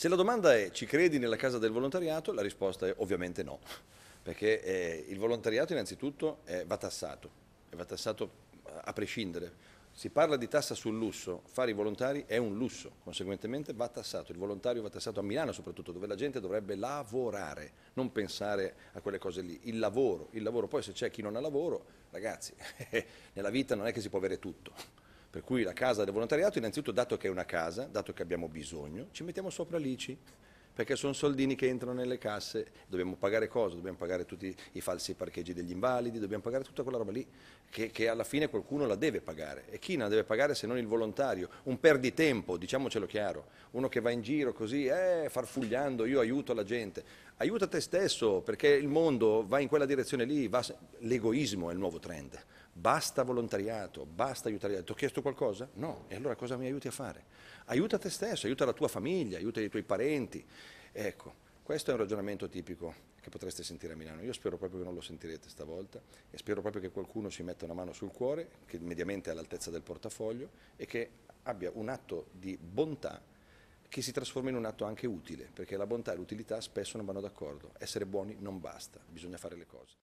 Se la domanda è ci credi nella casa del volontariato, la risposta è ovviamente no, perché eh, il volontariato innanzitutto eh, va tassato, va tassato a prescindere. Si parla di tassa sul lusso, fare i volontari è un lusso, conseguentemente va tassato, il volontario va tassato a Milano soprattutto, dove la gente dovrebbe lavorare, non pensare a quelle cose lì, il lavoro, il lavoro, poi se c'è chi non ha lavoro, ragazzi, nella vita non è che si può avere tutto, per cui la casa del volontariato, innanzitutto, dato che è una casa, dato che abbiamo bisogno, ci mettiamo sopra l'ICI perché sono soldini che entrano nelle casse, dobbiamo pagare cosa? Dobbiamo pagare tutti i falsi parcheggi degli invalidi, dobbiamo pagare tutta quella roba lì che, che alla fine qualcuno la deve pagare e chi la deve pagare se non il volontario, un perditempo, diciamocelo chiaro, uno che va in giro così, eh, farfugliando, io aiuto la gente, aiuta te stesso perché il mondo va in quella direzione lì, va, l'egoismo è il nuovo trend, basta volontariato, basta aiutare. Ti ho chiesto qualcosa? No, e allora cosa mi aiuti a fare? Aiuta te stesso, aiuta la tua famiglia, aiuta i tuoi parenti. Ecco, questo è un ragionamento tipico che potreste sentire a Milano. Io spero proprio che non lo sentirete stavolta e spero proprio che qualcuno si metta una mano sul cuore, che mediamente è all'altezza del portafoglio e che abbia un atto di bontà che si trasforma in un atto anche utile, perché la bontà e l'utilità spesso non vanno d'accordo. Essere buoni non basta, bisogna fare le cose.